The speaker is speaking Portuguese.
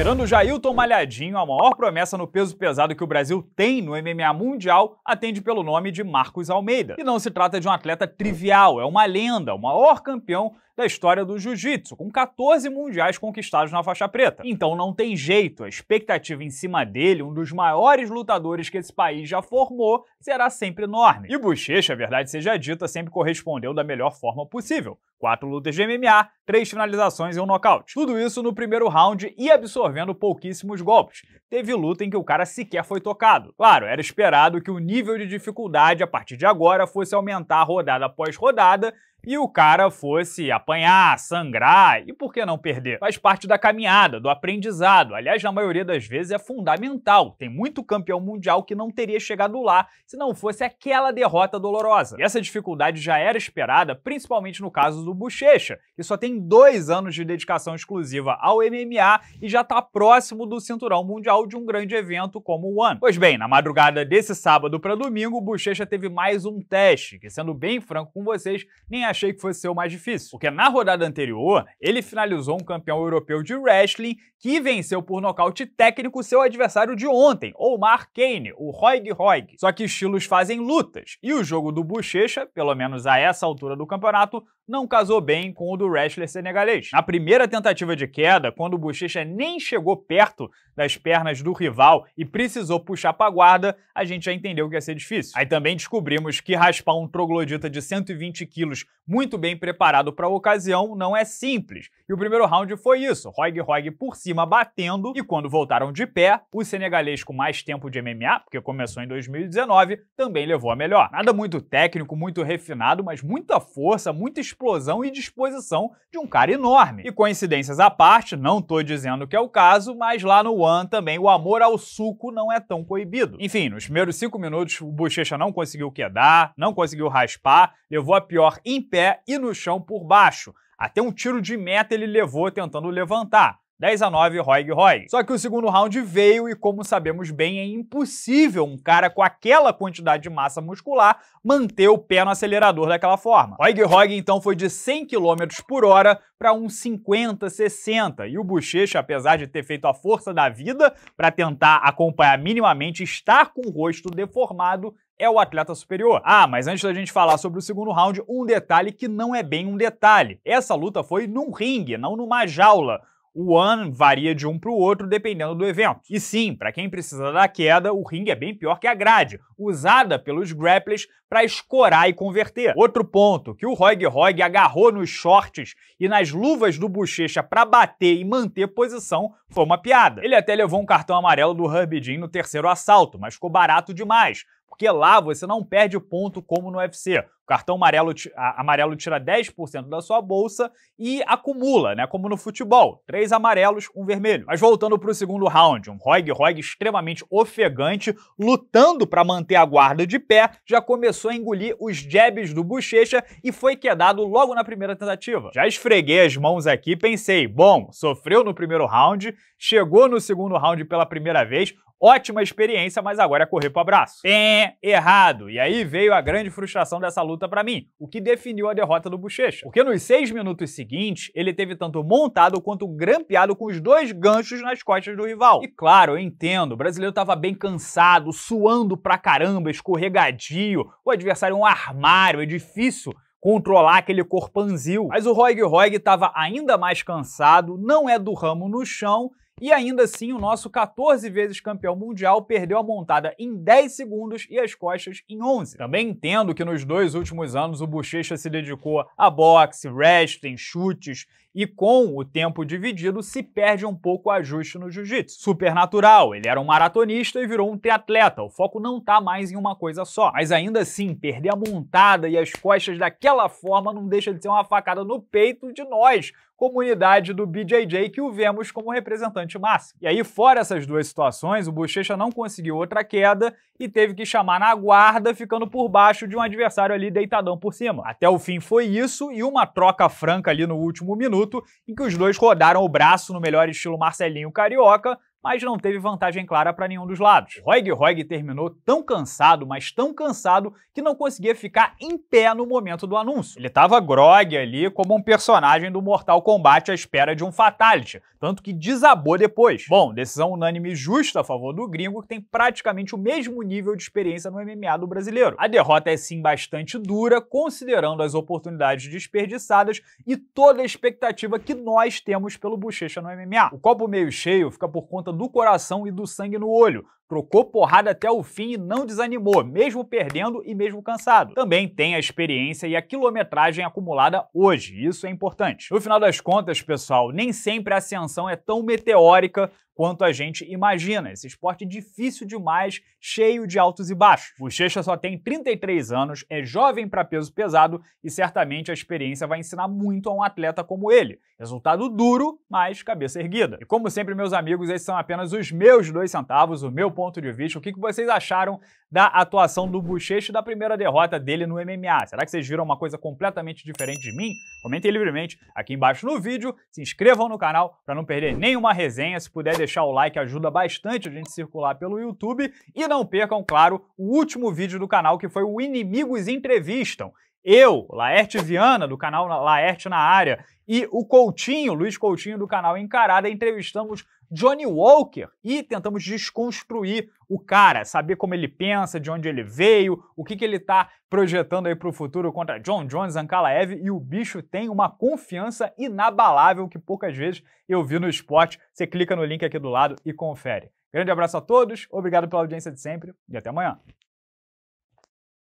Tirando o Jailton Malhadinho, a maior promessa no peso pesado que o Brasil tem no MMA mundial atende pelo nome de Marcos Almeida. E não se trata de um atleta trivial, é uma lenda, o maior campeão da história do jiu-jitsu, com 14 mundiais conquistados na faixa preta. Então não tem jeito, a expectativa em cima dele, um dos maiores lutadores que esse país já formou, será sempre enorme. E Bochecha, a verdade seja dita, sempre correspondeu da melhor forma possível quatro lutas de MMA, três finalizações e um nocaute. Tudo isso no primeiro round e absorvendo pouquíssimos golpes. Teve luta em que o cara sequer foi tocado. Claro, era esperado que o nível de dificuldade a partir de agora fosse aumentar rodada após rodada e o cara fosse apanhar, sangrar e por que não perder? Faz parte da caminhada, do aprendizado. Aliás, na maioria das vezes é fundamental. Tem muito campeão mundial que não teria chegado lá se não fosse aquela derrota dolorosa. E essa dificuldade já era esperada, principalmente no caso do Bochecha, que só tem dois anos de dedicação exclusiva ao MMA e já está próximo do cinturão mundial de um grande evento como o One. Pois bem, na madrugada desse sábado para domingo, o Bochecha teve mais um teste, que sendo bem franco com vocês, nem achei que fosse ser o mais difícil, porque na rodada anterior ele finalizou um campeão europeu de wrestling que venceu por nocaute técnico seu adversário de ontem, Omar Kane, o Roig Roig. Só que estilos fazem lutas, e o jogo do Bochecha, pelo menos a essa altura do campeonato, não casou bem com o do wrestler senegalês. Na primeira tentativa de queda, quando o Bochecha nem chegou perto das pernas do rival e precisou puxar pra guarda, a gente já entendeu que ia ser difícil. Aí também descobrimos que raspar um troglodita de 120 quilos muito bem preparado para a ocasião não é simples. E o primeiro round foi isso, Roig Roig por cima batendo e quando voltaram de pé, o senegalês com mais tempo de MMA, porque começou em 2019, também levou a melhor. Nada muito técnico, muito refinado, mas muita força, muita explosão e disposição de um cara enorme. E coincidências à parte, não tô dizendo que é o caso, mas lá no One também o amor ao suco não é tão coibido. Enfim, nos primeiros cinco minutos o Bochecha não conseguiu quedar, não conseguiu raspar, levou a pior em pé e no chão por baixo. Até um tiro de meta ele levou tentando levantar. 10 a 9, Roig Roig. Só que o segundo round veio e, como sabemos bem, é impossível um cara com aquela quantidade de massa muscular manter o pé no acelerador daquela forma. Roig Roig então foi de 100 km por hora para uns 50, 60 e o Bochecha, apesar de ter feito a força da vida para tentar acompanhar minimamente, estar com o rosto deformado, é o atleta superior. Ah, mas antes da gente falar sobre o segundo round, um detalhe que não é bem um detalhe. Essa luta foi num ringue, não numa jaula o One varia de um para o outro dependendo do evento. E sim, para quem precisa da queda, o ringue é bem pior que a grade, usada pelos grapplers para escorar e converter. Outro ponto que o Roig Roig agarrou nos shorts e nas luvas do Bochecha para bater e manter posição foi uma piada. Ele até levou um cartão amarelo do Herb Jean no terceiro assalto, mas ficou barato demais, porque lá você não perde ponto como no UFC cartão amarelo, amarelo tira 10% da sua bolsa e acumula, né? Como no futebol. Três amarelos, um vermelho. Mas voltando para o segundo round, um Roig Roig extremamente ofegante, lutando para manter a guarda de pé, já começou a engolir os jabs do Bochecha e foi quedado logo na primeira tentativa. Já esfreguei as mãos aqui pensei, bom, sofreu no primeiro round, chegou no segundo round pela primeira vez, Ótima experiência, mas agora é correr pro abraço. É, errado. E aí veio a grande frustração dessa luta para mim, o que definiu a derrota do Bochecha. Porque nos seis minutos seguintes, ele teve tanto montado quanto grampeado com os dois ganchos nas costas do rival. E claro, eu entendo, o brasileiro tava bem cansado, suando pra caramba, escorregadio, o adversário é um armário, é difícil controlar aquele corpanzil. Mas o Roig Roig estava ainda mais cansado, não é do ramo no chão e ainda assim, o nosso 14 vezes campeão mundial perdeu a montada em 10 segundos e as costas em 11. Também entendo que nos dois últimos anos o Bochecha se dedicou a boxe, wrestling, chutes e com o tempo dividido se perde um pouco o ajuste no jiu-jitsu. Supernatural, ele era um maratonista e virou um triatleta. O foco não tá mais em uma coisa só. Mas ainda assim, perder a montada e as costas daquela forma não deixa de ser uma facada no peito de nós, comunidade do BJJ que o vemos como representante máximo. E aí, fora essas duas situações, o Bochecha não conseguiu outra queda e teve que chamar na guarda, ficando por baixo de um adversário ali deitadão por cima. Até o fim foi isso e uma troca franca ali no último minuto minuto em que os dois rodaram o braço no melhor estilo Marcelinho Carioca mas não teve vantagem clara para nenhum dos lados. Roig Roig terminou tão cansado, mas tão cansado, que não conseguia ficar em pé no momento do anúncio. Ele estava grog ali como um personagem do Mortal Kombat à espera de um fatality, tanto que desabou depois. Bom, decisão unânime justa a favor do gringo, que tem praticamente o mesmo nível de experiência no MMA do brasileiro. A derrota é sim bastante dura, considerando as oportunidades desperdiçadas e toda a expectativa que nós temos pelo Bochecha no MMA. O copo meio cheio fica por conta do coração e do sangue no olho. Trocou porrada até o fim e não desanimou, mesmo perdendo e mesmo cansado. Também tem a experiência e a quilometragem acumulada hoje, isso é importante. No final das contas, pessoal, nem sempre a ascensão é tão meteórica quanto a gente imagina. Esse esporte é difícil demais, cheio de altos e baixos. O Checha só tem 33 anos, é jovem para peso pesado e certamente a experiência vai ensinar muito a um atleta como ele. Resultado duro, mas cabeça erguida. E como sempre, meus amigos, esses são apenas os meus dois centavos, o meu ponto de vista, o que, que vocês acharam da atuação do Bochecha e da primeira derrota dele no MMA. Será que vocês viram uma coisa completamente diferente de mim? Comentem livremente aqui embaixo no vídeo, se inscrevam no canal para não perder nenhuma resenha, se puder deixar o like ajuda bastante a gente circular pelo YouTube e não percam, claro, o último vídeo do canal que foi o Inimigos Entrevistam. Eu, Laerte Viana, do canal Laerte na Área, e o Coutinho, Luiz Coutinho, do canal Encarada, entrevistamos Johnny Walker e tentamos desconstruir o cara, saber como ele pensa, de onde ele veio, o que, que ele está projetando aí para o futuro contra John Jones, Ankalaev e o bicho tem uma confiança inabalável que poucas vezes eu vi no esporte. Você clica no link aqui do lado e confere. Grande abraço a todos, obrigado pela audiência de sempre e até amanhã.